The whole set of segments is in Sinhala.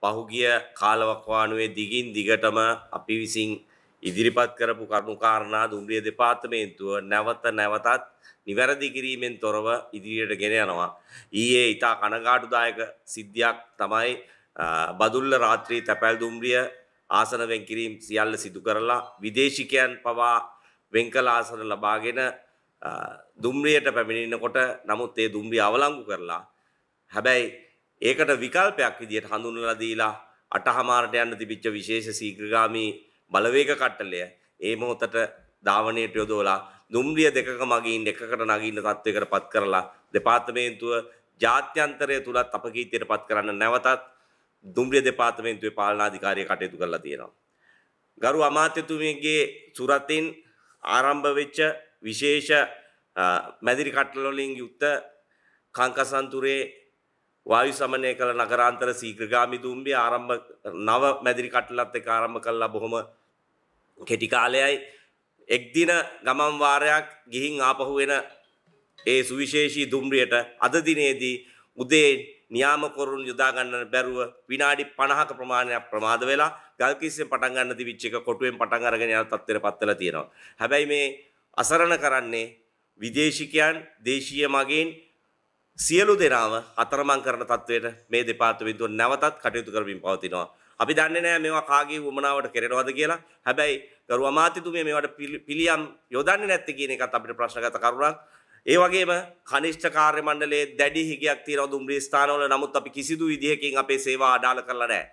පහුගිය කාලවකවානුවේ දිගින් දිගටම අපි විසින් ඉදිරිපත් කරපු කරුණු කාරණා දුම්රිය දෙපාර්තමේන්තුව නැවත නැවතත් නිවැරදි කිරීමෙන් තොරව ඉදිරියට ගෙන යනවා. ඊයේ ඉතා කනගාටුදායක සිද්ධියක් තමයි බදුල්ල රාත්‍රී තැපැල් දුම්රිය ආසන වෙන් කිරීම සියල්ල සිදු කරලා විදේශිකයන් පවා වෙන්කල ආසන ලබාගෙන දුම්රියට පැමිණෙනකොට නමුත් ඒ දුම්රිය අවලංගු කරලා හැබැයි ඒකට විකල්පයක් විදිහට හඳුන්වලා දීලා අටහමාරට යන්න තිබිච්ච විශේෂ සීඝ්‍රගාමී බලවේග කට්ටලය ඒ මොහොතට ධාවනයට යොදවලා දුම්රිය දෙකක මගින් එකකට නගින්න තත්ත්වයකට පත් කරලා දෙපාර්තමේන්තුව ජාත්‍යන්තරය තුලත් අපකීර්තියට පත් කරන්න නැවතත් දුම්රිය දෙපාර්තමේන්තුවේ පාලනාධිකාරිය කටයුතු කරලා තියෙනවා. ගරු අමාත්‍යතුමියගේ සුරතින් ආරම්භ වෙච්ච විශේෂ මැදිරි කට්ටල වලින් යුක්ත කංකසන්තුරේ වායු සමනය කළ නගරාන්තර සීග්‍රගාමි දුම්බේ ආරම්භ නව මැදිරි කටලත් එක ආරම්භ කළා බොහොම කෙටි කාලයයි එක් දින ගමන් වාරයක් ගිහින් ආපහු වෙන ඒ සුවිශේෂී දුම්රියට අද දිනේදී උදේ නියාමකරුන් යොදා ගන්න බැරුව විනාඩි 50ක ප්‍රමාණයක් ප්‍රමාද වෙලා ගල්කිස්සෙන් පටන් ගන්න දිවිච් එක කොටුවෙන් පටන් අරගෙන යන තත්ත්වෙට පත් වෙලා තියෙනවා. හැබැයි මේ අසරණ කරන්නේ විදේශිකයන් දේශීය මගින් සියලු දෙනාම අතරමං කරන තත්වයට මේ දෙපාර්තමේන්තුව නැවතත් කටයුතු කරමින් පවතිනවා. අපි දන්නේ නෑ මේවා කාගේ වමනාවට කෙරෙනවද කියලා. හැබැයි ගරු අමාත්‍යතුමිය මේවට පිළියම් යොදන්නේ නැත්තේ කියන එකත් අපිට ප්‍රශ්නගත කරුණක්. ඒ වගේම කනිෂ්ඨ කාර්ය මණ්ඩලයේ දැඩි හිගයක් තියෙනවා දුම්රිය ස්ථානවල. නමුත් අපි කිසිදු විදිහකින් අපේ සේවා අඩාල කරලා නෑ.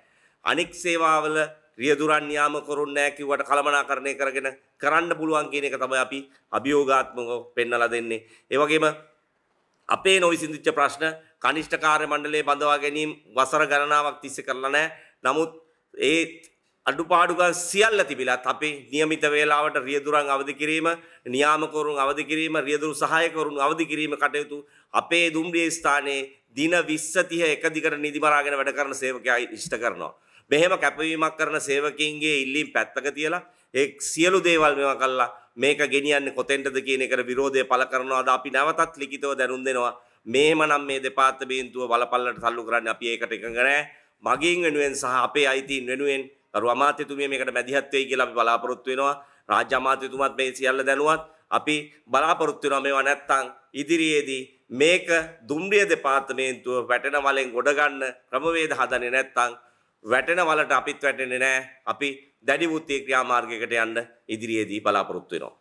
අනෙක් සේවාවල රියදුරන් යාම කරුන්නේ නැහැ කිව්වට කලමනාකරණය කරගෙන කරන්න පුළුවන් කියන එක තමයි අපි අභියෝගාත්මකව පෙන්වලා දෙන්නේ. ඒ වගේම අපේ නොවිසිදිච්ච ප්‍රශ්න කනිෂ්ඨ කාර්ය මණ්ඩලයේ බඳවා ගැනීම වසර ගණනාවක් තිස්සේ කරලා නැහැ. නමුත් ඒ අඩුපාඩුකම් සියල්ල තිබිලත් අපේ નિયમિત වේලාවට රියදුරන් අවදි කිරීම, නියාමකවරුන් අවදි කිරීම, රියදුරු සහායකවරුන් අවදි කිරීම කටයුතු අපේ දුම්රිය ස්ථානයේ දින 20 30 එක දිගට නිදිමරාගෙන වැඩ කරන සේවකයා ඉෂ්ට කරනවා. මෙහෙම කැපවීමක් කරන සේවකින්ගේ ඉල්ලීම් පැත්තක තියලා ඒ සියලු දේවල් මේවා කළා මේක ගෙනියන්නේ කොතෙන්ටද කියන එකට විරෝධය පළ කරනවාද අපි නැවතත් ලිඛිතව දැනුම් දෙනවා මේමනම් මේ දෙපාර්තමේන්තුව වලපල්ලට තල්ලු කරන්නේ අපි ඒකට එකඟ නැහැ මගින් වෙනුවෙන් සහ අපේ අයිතීන් වෙනුවෙන් කරු අමාත්‍යතුමිය මේකට මැදිහත් වෙයි කියලා අපි බලාපොරොත්තු වෙනවා රාජ්‍ය අමාත්‍යතුමත් මේ සියල්ල දැනුවත් අපි බලාපොරොත්තු වෙනවා මේවා නැත්තම් ඉදිරියේදී මේක දුම්රිය දෙපාර්තමේන්තුව වැටෙන වලෙන් ගොඩ ගන්න ක්‍රමවේද හදන්නේ නැත්තම් වැටෙන වලට අපිත් වැටෙන්නේ නැහැ. අපි දැඩි වෘත්තීය ක්‍රියාමාර්ගයකට යන්න ඉදිරියේදී බලාපොරොත්තු වෙනවා.